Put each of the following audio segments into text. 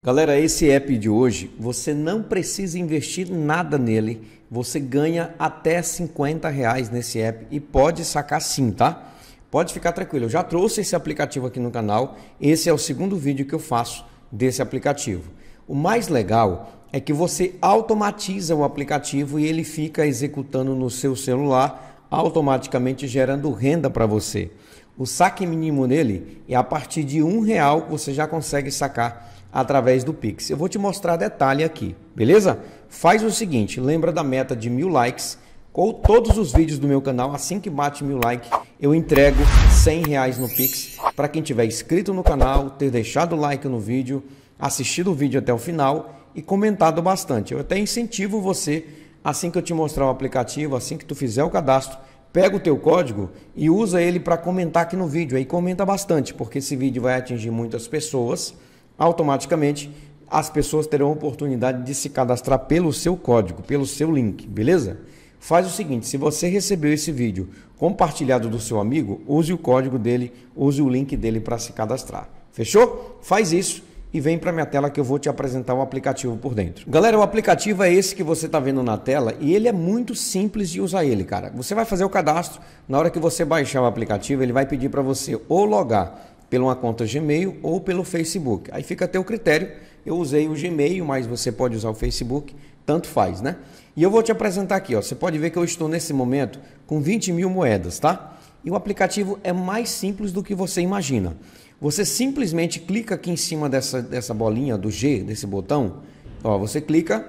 Galera, esse app de hoje, você não precisa investir nada nele. Você ganha até 50 reais nesse app e pode sacar sim, tá? Pode ficar tranquilo. Eu já trouxe esse aplicativo aqui no canal. Esse é o segundo vídeo que eu faço desse aplicativo. O mais legal é que você automatiza o aplicativo e ele fica executando no seu celular, automaticamente gerando renda para você. O saque mínimo nele é a partir de um real que você já consegue sacar através do Pix. Eu vou te mostrar detalhe aqui, beleza? Faz o seguinte, lembra da meta de mil likes ou todos os vídeos do meu canal, assim que bate mil likes, eu entrego 100 reais no Pix para quem tiver inscrito no canal, ter deixado o like no vídeo, assistido o vídeo até o final e comentado bastante. Eu até incentivo você, assim que eu te mostrar o aplicativo, assim que tu fizer o cadastro, pega o teu código e usa ele para comentar aqui no vídeo. Aí comenta bastante, porque esse vídeo vai atingir muitas pessoas automaticamente as pessoas terão a oportunidade de se cadastrar pelo seu código, pelo seu link, beleza? Faz o seguinte, se você recebeu esse vídeo compartilhado do seu amigo, use o código dele, use o link dele para se cadastrar. Fechou? Faz isso e vem para minha tela que eu vou te apresentar o aplicativo por dentro. Galera, o aplicativo é esse que você está vendo na tela e ele é muito simples de usar ele, cara. Você vai fazer o cadastro, na hora que você baixar o aplicativo, ele vai pedir para você ou logar pela uma conta Gmail ou pelo Facebook. Aí fica a o critério. Eu usei o Gmail, mas você pode usar o Facebook, tanto faz, né? E eu vou te apresentar aqui, ó. Você pode ver que eu estou nesse momento com 20 mil moedas, tá? E o aplicativo é mais simples do que você imagina. Você simplesmente clica aqui em cima dessa, dessa bolinha do G, desse botão, ó, você clica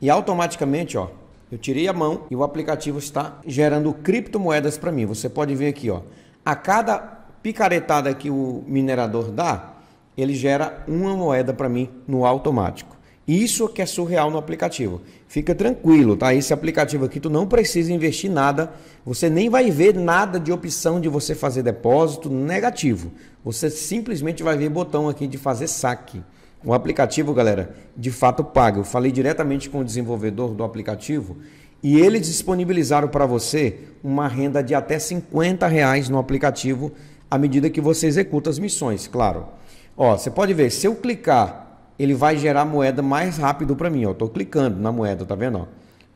e automaticamente, ó, eu tirei a mão e o aplicativo está gerando criptomoedas para mim. Você pode ver aqui, ó, a cada picaretada que o minerador dá, ele gera uma moeda para mim no automático. Isso é que é surreal no aplicativo. Fica tranquilo, tá? Esse aplicativo aqui tu não precisa investir nada, você nem vai ver nada de opção de você fazer depósito negativo. Você simplesmente vai ver botão aqui de fazer saque. O aplicativo, galera, de fato paga. Eu falei diretamente com o desenvolvedor do aplicativo e eles disponibilizaram para você uma renda de até 50 reais no aplicativo à medida que você executa as missões, claro. Ó, você pode ver, se eu clicar, ele vai gerar moeda mais rápido para mim. Ó, tô clicando na moeda, tá vendo? Ó,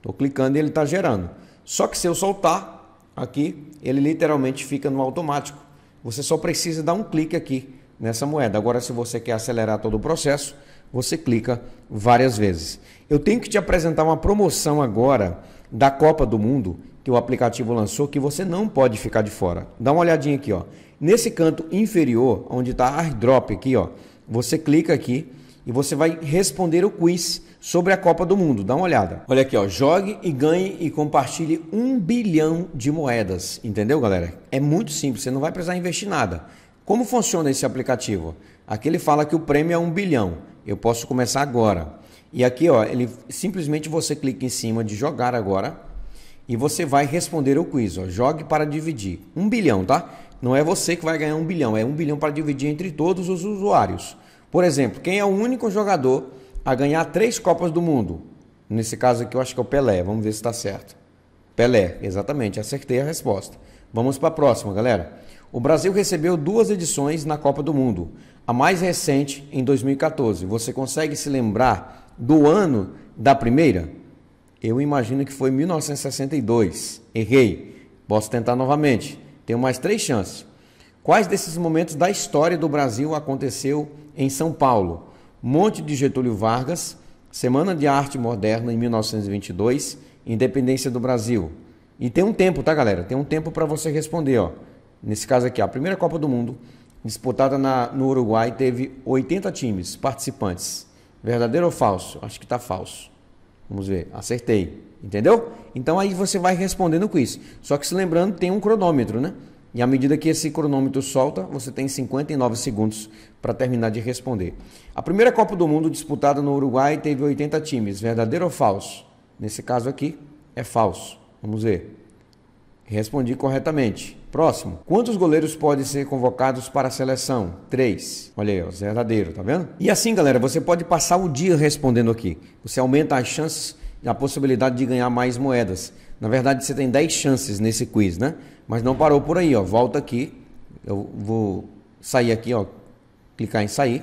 tô clicando e ele tá gerando. Só que se eu soltar aqui, ele literalmente fica no automático. Você só precisa dar um clique aqui nessa moeda. Agora, se você quer acelerar todo o processo, você clica várias vezes. Eu tenho que te apresentar uma promoção agora da Copa do Mundo que o aplicativo lançou que você não pode ficar de fora. Dá uma olhadinha aqui, ó. Nesse canto inferior, onde está airdrop aqui, ó, você clica aqui e você vai responder o quiz sobre a Copa do Mundo. Dá uma olhada. Olha aqui, ó, jogue e ganhe e compartilhe um bilhão de moedas. Entendeu, galera? É muito simples, você não vai precisar investir nada. Como funciona esse aplicativo? Aqui ele fala que o prêmio é um bilhão. Eu posso começar agora. E aqui, ó, ele simplesmente você clica em cima de jogar agora e você vai responder o quiz. Ó. Jogue para dividir. Um bilhão, tá? Não é você que vai ganhar um bilhão, é um bilhão para dividir entre todos os usuários. Por exemplo, quem é o único jogador a ganhar três Copas do Mundo? Nesse caso aqui eu acho que é o Pelé, vamos ver se está certo. Pelé, exatamente, acertei a resposta. Vamos para a próxima, galera. O Brasil recebeu duas edições na Copa do Mundo, a mais recente em 2014. Você consegue se lembrar do ano da primeira? Eu imagino que foi 1962. Errei. Posso tentar novamente. Tenho mais três chances. Quais desses momentos da história do Brasil aconteceu em São Paulo? Monte de Getúlio Vargas, Semana de Arte Moderna em 1922, Independência do Brasil. E tem um tempo, tá, galera? Tem um tempo para você responder, ó. Nesse caso aqui, a primeira Copa do Mundo, disputada na, no Uruguai, teve 80 times participantes. Verdadeiro ou falso? Acho que tá falso. Vamos ver. Acertei. Entendeu? Então aí você vai respondendo com isso. Só que se lembrando, tem um cronômetro, né? E à medida que esse cronômetro solta, você tem 59 segundos para terminar de responder. A primeira Copa do Mundo disputada no Uruguai teve 80 times, verdadeiro ou falso? Nesse caso aqui, é falso. Vamos ver. Respondi corretamente. Próximo. Quantos goleiros podem ser convocados para a seleção? Três. Olha aí, ó, verdadeiro, tá vendo? E assim, galera, você pode passar o dia respondendo aqui. Você aumenta as chances a possibilidade de ganhar mais moedas. Na verdade, você tem 10 chances nesse quiz, né? Mas não parou por aí, ó. Volta aqui. Eu vou sair aqui, ó. Clicar em sair.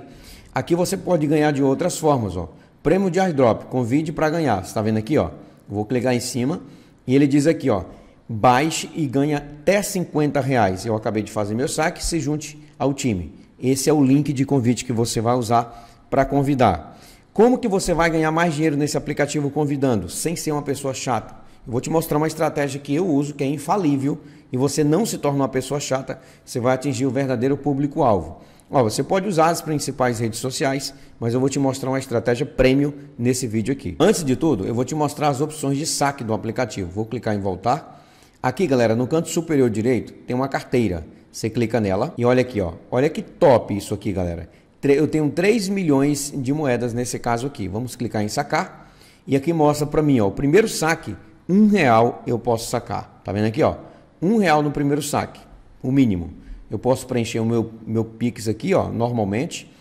Aqui você pode ganhar de outras formas, ó. Prêmio de airdrop, convide para ganhar. Você está vendo aqui, ó? Vou clicar em cima e ele diz aqui, ó. Baixe e ganhe até 50 reais. Eu acabei de fazer meu saque, se junte ao time. Esse é o link de convite que você vai usar para convidar. Como que você vai ganhar mais dinheiro nesse aplicativo convidando, sem ser uma pessoa chata? Eu vou te mostrar uma estratégia que eu uso, que é infalível, e você não se torna uma pessoa chata, você vai atingir o verdadeiro público-alvo. Ó, você pode usar as principais redes sociais, mas eu vou te mostrar uma estratégia premium nesse vídeo aqui. Antes de tudo, eu vou te mostrar as opções de saque do aplicativo. Vou clicar em voltar. Aqui, galera, no canto superior direito tem uma carteira. Você clica nela e olha aqui, ó. Olha que top isso aqui, galera eu tenho 3 milhões de moedas nesse caso aqui. Vamos clicar em sacar. E aqui mostra para mim, ó, o primeiro saque, um real eu posso sacar. Tá vendo aqui, ó? Um real no primeiro saque, o mínimo. Eu posso preencher o meu, meu Pix aqui, ó, normalmente.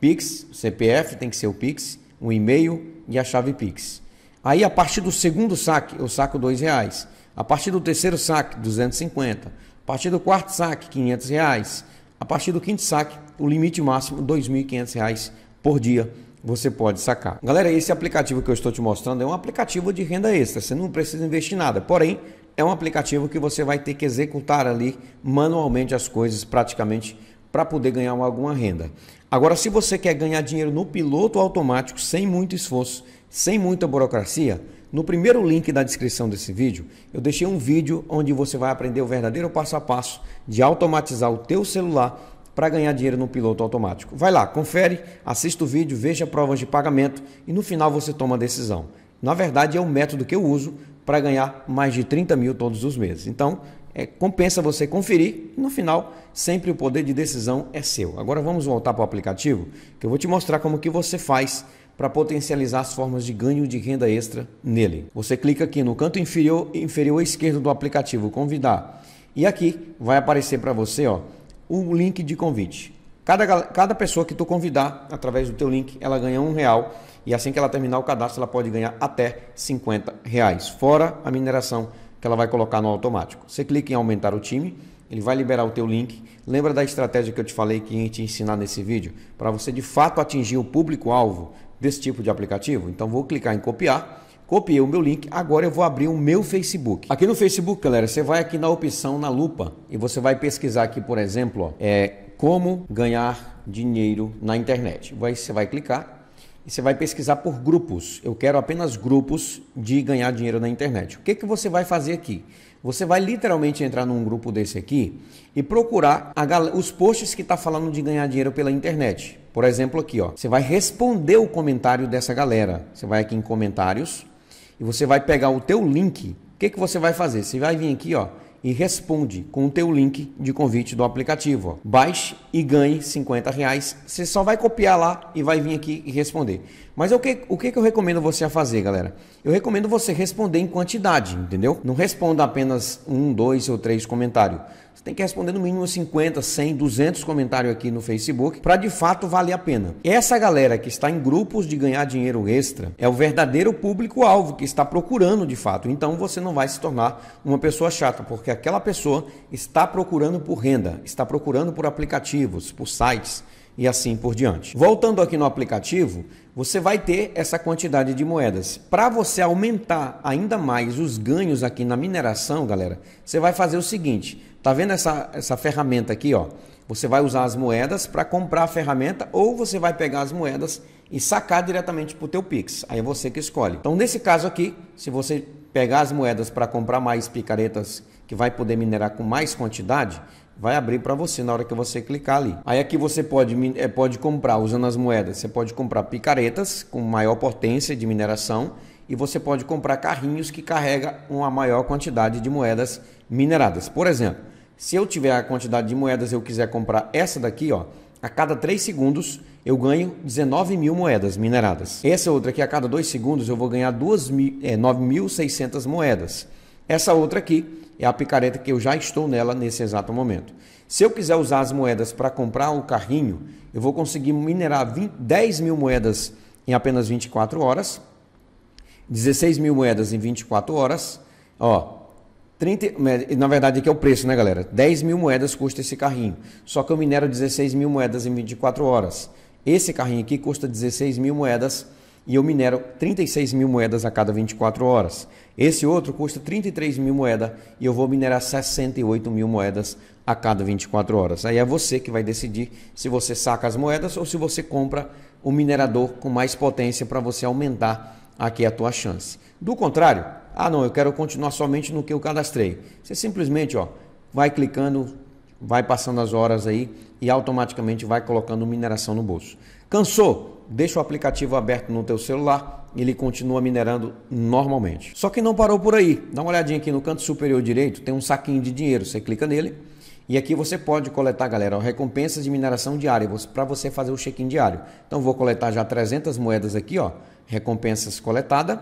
Pix, CPF tem que ser o Pix, um e-mail e a chave Pix. Aí a partir do segundo saque, eu saco dois reais. A partir do terceiro saque, 250. A partir do quarto saque, 500 reais. A partir do quinto saque, o limite máximo R$ 2.500 por dia você pode sacar. Galera, esse aplicativo que eu estou te mostrando é um aplicativo de renda extra, você não precisa investir nada, porém é um aplicativo que você vai ter que executar ali manualmente as coisas praticamente para poder ganhar alguma renda. Agora, se você quer ganhar dinheiro no piloto automático, sem muito esforço, sem muita burocracia, no primeiro link da descrição desse vídeo, eu deixei um vídeo onde você vai aprender o verdadeiro passo a passo de automatizar o teu celular para ganhar dinheiro no piloto automático. Vai lá, confere, assista o vídeo, veja provas de pagamento e no final você toma a decisão. Na verdade, é o método que eu uso para ganhar mais de 30 mil todos os meses. Então, é, compensa você conferir e no final sempre o poder de decisão é seu. Agora vamos voltar para o aplicativo que eu vou te mostrar como que você faz para potencializar as formas de ganho de renda extra nele. Você clica aqui no canto inferior, inferior esquerdo do aplicativo convidar e aqui vai aparecer para você ó, um link de convite. Cada, cada pessoa que tu convidar através do teu link, ela ganha um real e assim que ela terminar o cadastro, ela pode ganhar até 50 reais, fora a mineração que ela vai colocar no automático. Você clica em aumentar o time, ele vai liberar o teu link. Lembra da estratégia que eu te falei que ia te ensinar nesse vídeo? Para você de fato atingir o público-alvo desse tipo de aplicativo? Então vou clicar em copiar Copiei o meu link, agora eu vou abrir o meu Facebook. Aqui no Facebook, galera, você vai aqui na opção na lupa e você vai pesquisar aqui, por exemplo, ó, é como ganhar dinheiro na internet. Vai, você vai clicar e você vai pesquisar por grupos. Eu quero apenas grupos de ganhar dinheiro na internet. O que, que você vai fazer aqui? Você vai literalmente entrar num grupo desse aqui e procurar os posts que está falando de ganhar dinheiro pela internet. Por exemplo, aqui, ó. Você vai responder o comentário dessa galera. Você vai aqui em comentários e você vai pegar o teu link, o que, que você vai fazer? Você vai vir aqui, ó, e responde com o teu link de convite do aplicativo. Ó. Baixe e ganhe 50 reais. Você só vai copiar lá e vai vir aqui e responder. Mas é o que, o que eu recomendo você a fazer, galera? Eu recomendo você responder em quantidade, entendeu? Não responda apenas um, dois ou três comentários tem que responder no mínimo 50, 100, 200 comentários aqui no Facebook para de fato valer a pena. Essa galera que está em grupos de ganhar dinheiro extra é o verdadeiro público-alvo que está procurando de fato. Então você não vai se tornar uma pessoa chata, porque aquela pessoa está procurando por renda, está procurando por aplicativos, por sites e assim por diante. Voltando aqui no aplicativo, você vai ter essa quantidade de moedas. Para você aumentar ainda mais os ganhos aqui na mineração, galera, você vai fazer o seguinte: tá vendo essa, essa ferramenta aqui, ó? Você vai usar as moedas para comprar a ferramenta ou você vai pegar as moedas e sacar diretamente para o teu Pix. Aí é você que escolhe. Então, nesse caso aqui, se você pegar as moedas para comprar mais picaretas que vai poder minerar com mais quantidade, vai abrir para você na hora que você clicar ali. Aí aqui você pode, eh, pode comprar, usando as moedas, você pode comprar picaretas com maior potência de mineração e você pode comprar carrinhos que carregam uma maior quantidade de moedas mineradas. Por exemplo, se eu tiver a quantidade de moedas eu quiser comprar essa daqui, ó, a cada 3 segundos eu ganho 19 mil moedas mineradas. Essa outra aqui, a cada 2 segundos eu vou ganhar 9.600 é, eh, moedas. Essa outra aqui, é a picareta que eu já estou nela nesse exato momento. Se eu quiser usar as moedas para comprar o carrinho, eu vou conseguir minerar 20, 10 mil moedas em apenas 24 horas, 16 mil moedas em 24 horas, ó, 30, na verdade aqui é o preço, né galera? 10 mil moedas custa esse carrinho, só que eu minero 16 mil moedas em 24 horas. Esse carrinho aqui custa 16 mil moedas e eu minero 36 mil moedas a cada 24 horas. Esse outro custa 33 mil moedas e eu vou minerar 68 mil moedas a cada 24 horas. Aí é você que vai decidir se você saca as moedas ou se você compra o minerador com mais potência para você aumentar aqui a tua chance. Do contrário, ah não, eu quero continuar somente no que eu cadastrei. Você simplesmente ó, vai clicando, vai passando as horas aí e automaticamente vai colocando mineração no bolso. Cansou? Deixa o aplicativo aberto no teu celular ele continua minerando normalmente. Só que não parou por aí. Dá uma olhadinha aqui no canto superior direito, tem um saquinho de dinheiro, você clica nele e aqui você pode coletar, galera, recompensas de mineração diária para você fazer o check-in diário. Então vou coletar já 300 moedas aqui, ó, recompensas coletada.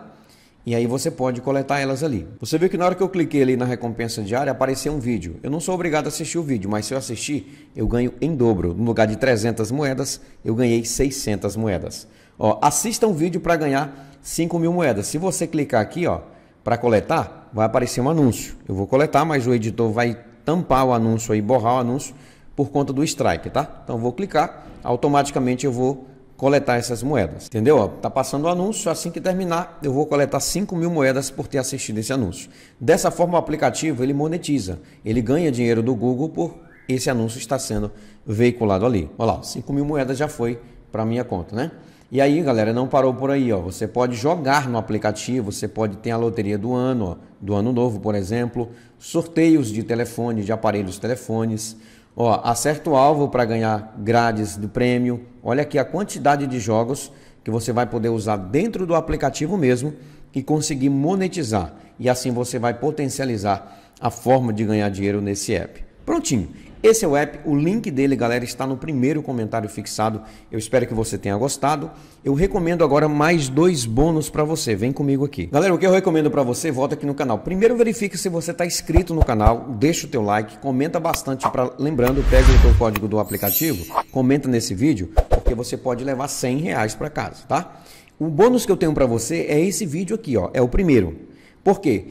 E aí você pode coletar elas ali. Você viu que na hora que eu cliquei ali na recompensa diária apareceu um vídeo. Eu não sou obrigado a assistir o vídeo, mas se eu assistir, eu ganho em dobro. No lugar de 300 moedas, eu ganhei 600 moedas. Ó, assista um vídeo para ganhar 5 mil moedas. Se você clicar aqui, ó, para coletar, vai aparecer um anúncio. Eu vou coletar, mas o editor vai tampar o anúncio aí, borrar o anúncio por conta do strike, tá? Então vou clicar, automaticamente eu vou coletar essas moedas, entendeu? Ó, tá passando o anúncio, assim que terminar eu vou coletar 5 mil moedas por ter assistido esse anúncio. Dessa forma o aplicativo ele monetiza, ele ganha dinheiro do Google por esse anúncio estar sendo veiculado ali. Olha lá, 5 mil moedas já foi para minha conta, né? E aí, galera, não parou por aí, ó. Você pode jogar no aplicativo, você pode ter a loteria do ano, ó, do ano novo, por exemplo, sorteios de telefone, de aparelhos telefones, ó, acerta o alvo para ganhar grades do prêmio. Olha aqui a quantidade de jogos que você vai poder usar dentro do aplicativo mesmo e conseguir monetizar. E assim você vai potencializar a forma de ganhar dinheiro nesse app. Prontinho. Esse é o app, o link dele, galera, está no primeiro comentário fixado. Eu espero que você tenha gostado. Eu recomendo agora mais dois bônus para você. Vem comigo aqui. Galera, o que eu recomendo para você, volta aqui no canal. Primeiro verifique se você está inscrito no canal, deixa o teu like, comenta bastante para lembrando, pega o teu código do aplicativo, comenta nesse vídeo, porque você pode levar 100 reais para casa, tá? O bônus que eu tenho para você é esse vídeo aqui, ó, é o primeiro. Por quê?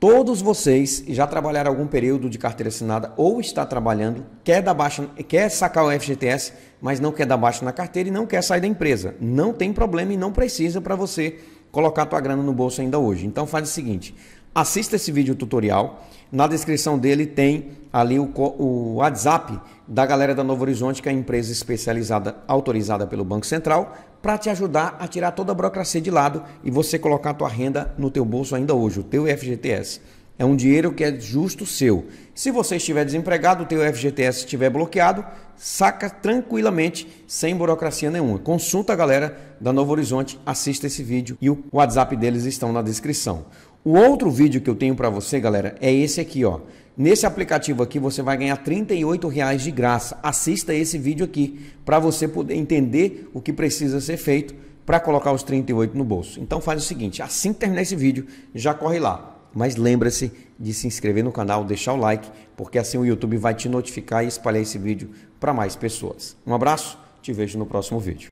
Todos vocês já trabalharam algum período de carteira assinada ou está trabalhando, quer dar baixa, quer sacar o FGTS, mas não quer dar baixa na carteira e não quer sair da empresa. Não tem problema e não precisa para você colocar tua grana no bolso ainda hoje. Então faz o seguinte, assista esse vídeo tutorial. Na descrição dele tem ali o, o WhatsApp da galera da Novo Horizonte, que é a empresa especializada autorizada pelo Banco Central, para te ajudar a tirar toda a burocracia de lado e você colocar a tua renda no teu bolso ainda hoje, o teu FGTS. É um dinheiro que é justo seu. Se você estiver desempregado, o teu FGTS estiver bloqueado, saca tranquilamente, sem burocracia nenhuma. Consulta a galera da Novo Horizonte, assista esse vídeo e o WhatsApp deles estão na descrição. O outro vídeo que eu tenho para você, galera, é esse aqui, ó. Nesse aplicativo aqui você vai ganhar R$ reais de graça. Assista esse vídeo aqui para você poder entender o que precisa ser feito para colocar os 38 no bolso. Então faz o seguinte, assim que terminar esse vídeo, já corre lá. Mas lembra-se de se inscrever no canal, deixar o like, porque assim o YouTube vai te notificar e espalhar esse vídeo para mais pessoas. Um abraço, te vejo no próximo vídeo.